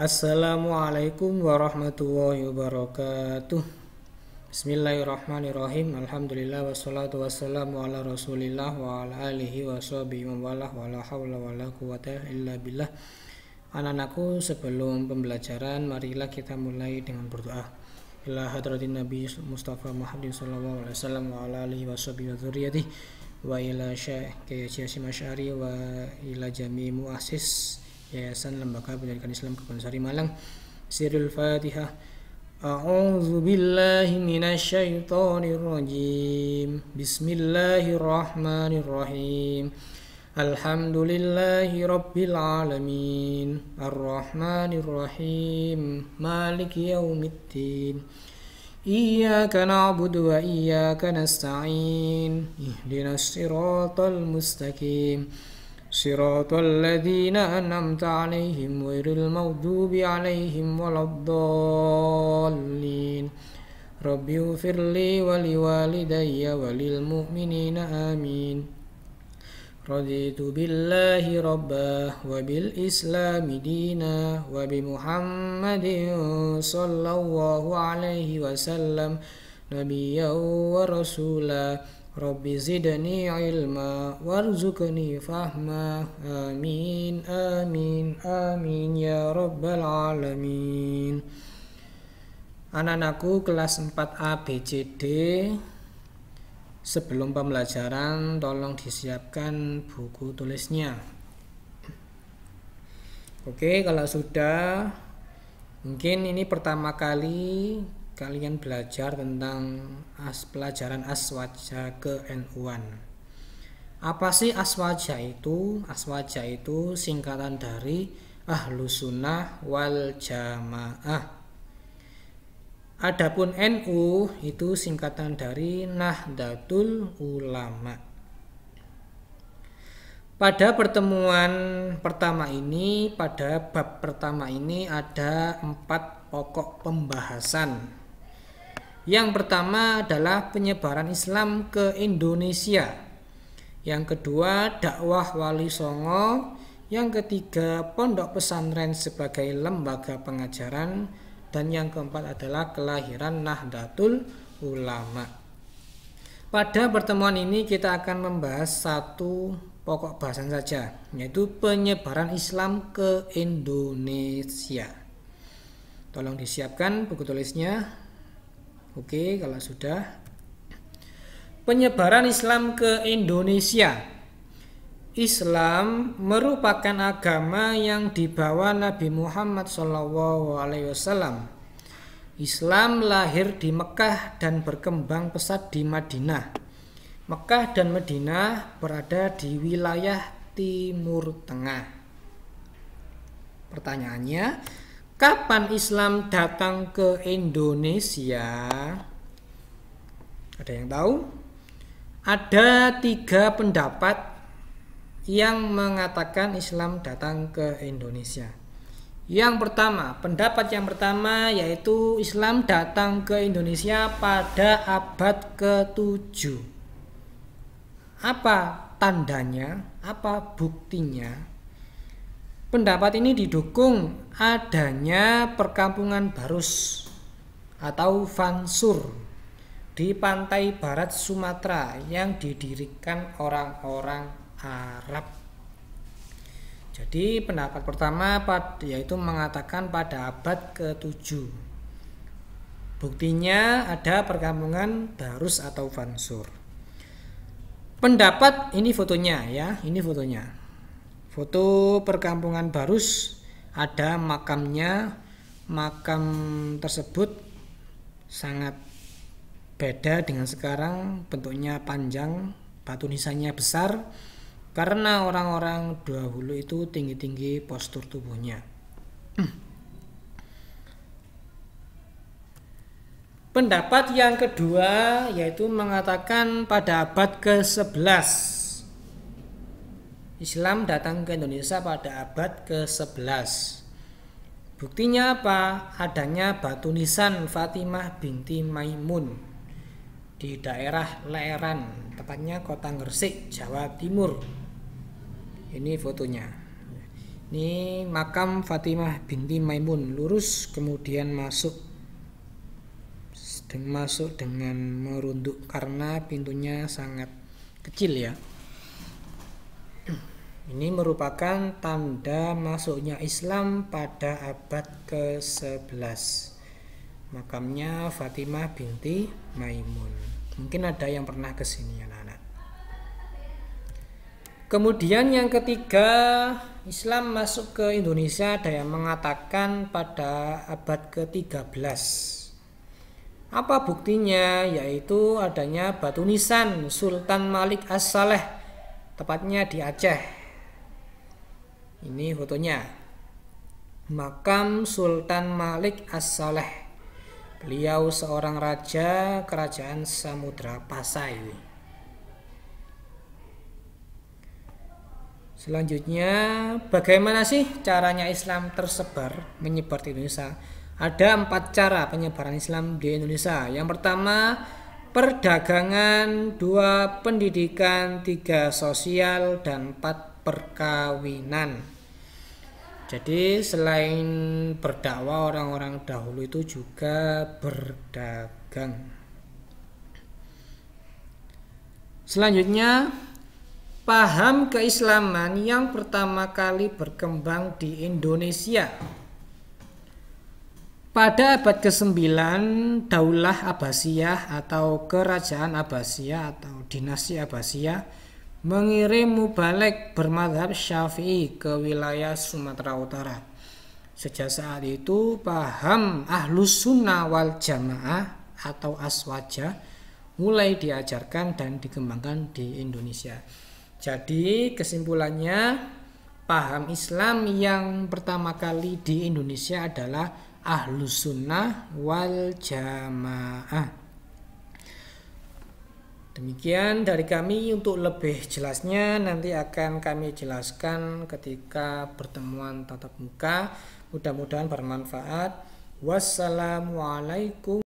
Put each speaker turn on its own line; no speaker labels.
Assalamualaikum warahmatullahi wabarakatuh Bismillahirrahmanirrahim Alhamdulillah wassalatu wassalamu ala rasulillah wa ala alihi wa sahbihi wa la hawla wa la quwata illa billah Anak-anakku sebelum pembelajaran marilah kita mulai dengan berdoa Ila hadratin Nabi Mustafa Muhammadin sallallahu alaihi wasallam wa ala alihi wa sahbihi wa dhuryatih wa ila syekh Kiai Masyari wa ila jami muassis Yayasan Lembaga Pendidikan Islam Sari Malang Sirul Fatihah A'udzu billahi minasyaitonir rajim Bismillahirrahmanirrahim Alhamdulillahi rabbil alamin Arrahmanirrahim Maliki yaumiddin إياك نعبد وإياك نستعين اهدنا الصراط المستقيم صراط الذين أنعمت عليهم غير المغضوب عليهم ولا الضالين رب اغفر لي ولوالدي وللمؤمنين آمين رضيت بالله ربا وبالإسلام دينا وبمحمد صلى الله عليه وسلم نبيا ورسولا Rabbi zidni ilma warzuqni fahma Amin amin amin ya rabbal alamin Anak-anakku kelas 4A B C D. Sebelum pembelajaran tolong disiapkan buku tulisnya Oke kalau sudah Mungkin ini pertama kali kalian belajar tentang as pelajaran aswaja ke n 1 Apa sih aswaja itu? Aswaja itu singkatan dari Ahlu Sunnah wal Jamaah. Adapun NU itu singkatan dari Nahdlatul Ulama. Pada pertemuan pertama ini, pada bab pertama ini ada empat pokok pembahasan yang pertama adalah penyebaran Islam ke Indonesia. Yang kedua, dakwah Wali Songo. Yang ketiga, pondok pesantren sebagai lembaga pengajaran. Dan yang keempat adalah kelahiran Nahdlatul Ulama. Pada pertemuan ini kita akan membahas satu pokok bahasan saja, yaitu penyebaran Islam ke Indonesia. Tolong disiapkan buku tulisnya, Oke, kalau sudah. Penyebaran Islam ke Indonesia. Islam merupakan agama yang dibawa Nabi Muhammad SAW. Islam lahir di Mekah dan berkembang pesat di Madinah. Mekah dan Madinah berada di wilayah Timur Tengah. Pertanyaannya, Kapan Islam datang ke Indonesia? Ada yang tahu? Ada tiga pendapat yang mengatakan Islam datang ke Indonesia. Yang pertama, pendapat yang pertama yaitu Islam datang ke Indonesia pada abad ke-7. Apa tandanya? Apa buktinya? Pendapat ini didukung adanya perkampungan Barus atau Fansur di pantai barat Sumatera yang didirikan orang-orang Arab. Jadi pendapat pertama yaitu mengatakan pada abad ke-7. Buktinya ada perkampungan Barus atau Fansur. Pendapat ini fotonya ya, ini fotonya. Foto perkampungan Barus ada makamnya. Makam tersebut sangat beda dengan sekarang, bentuknya panjang, batu nisannya besar karena orang-orang dahulu itu tinggi-tinggi postur tubuhnya. Hmm. Pendapat yang kedua yaitu mengatakan pada abad ke-11 Islam datang ke Indonesia pada abad ke-11. Buktinya apa? Adanya batu nisan Fatimah binti Maimun di daerah Leran, tepatnya kota Ngersik, Jawa Timur. Ini fotonya. Ini makam Fatimah binti Maimun lurus kemudian masuk masuk dengan merunduk karena pintunya sangat kecil ya. Ini merupakan tanda masuknya Islam pada abad ke-11. Makamnya Fatimah binti Maimun. Mungkin ada yang pernah ke sini anak-anak. Kemudian yang ketiga, Islam masuk ke Indonesia ada yang mengatakan pada abad ke-13. Apa buktinya? Yaitu adanya batu nisan Sultan Malik As-Saleh, tepatnya di Aceh ini fotonya. Makam Sultan Malik As-Saleh. Beliau seorang raja kerajaan Samudra Pasai. Selanjutnya, bagaimana sih caranya Islam tersebar, menyebar di Indonesia? Ada empat cara penyebaran Islam di Indonesia. Yang pertama, perdagangan, dua pendidikan, tiga sosial, dan empat perkawinan. Jadi selain berdakwah orang-orang dahulu itu juga berdagang. Selanjutnya paham keislaman yang pertama kali berkembang di Indonesia pada abad ke-9, Daulah Abbasiyah atau Kerajaan Abbasiyah atau Dinasti Abbasiyah mengirim Mubalek bermadhab Syafi'i ke wilayah Sumatera Utara. Sejak saat itu, paham ahlus sunnah wal jamaah atau aswaja mulai diajarkan dan dikembangkan di Indonesia. Jadi kesimpulannya, paham Islam yang pertama kali di Indonesia adalah ahlus sunnah wal jamaah demikian dari kami untuk lebih jelasnya nanti akan kami jelaskan ketika pertemuan tatap muka mudah-mudahan bermanfaat wassalamualaikum